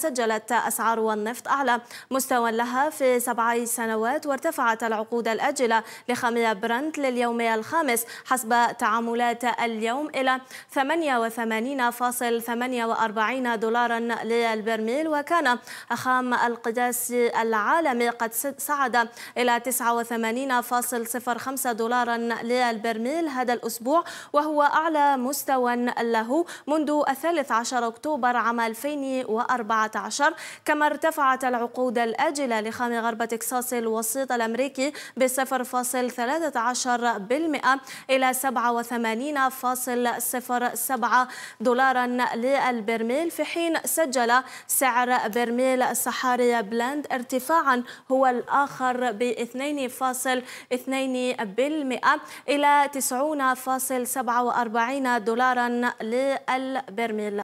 سجلت أسعار النفط أعلى مستوى لها في سبع سنوات وارتفعت العقود الأجلة لخامية برنت لليوم الخامس حسب تعاملات اليوم إلى 88.48 دولارا للبرميل وكان خام القداس العالمي قد صعد إلى 89.05 دولارا للبرميل هذا الأسبوع وهو أعلى مستوى له منذ 13 أكتوبر عام 2014 2017 كما ارتفعت العقود الآجلة لخام غرب تكساس الوسيط الأمريكي ب 0.13% إلى 87.07 دولارا للبرميل في حين سجل سعر برميل صحاري بلاند ارتفاعا هو الآخر ب 2.2% إلى 90.47 دولارا للبرميل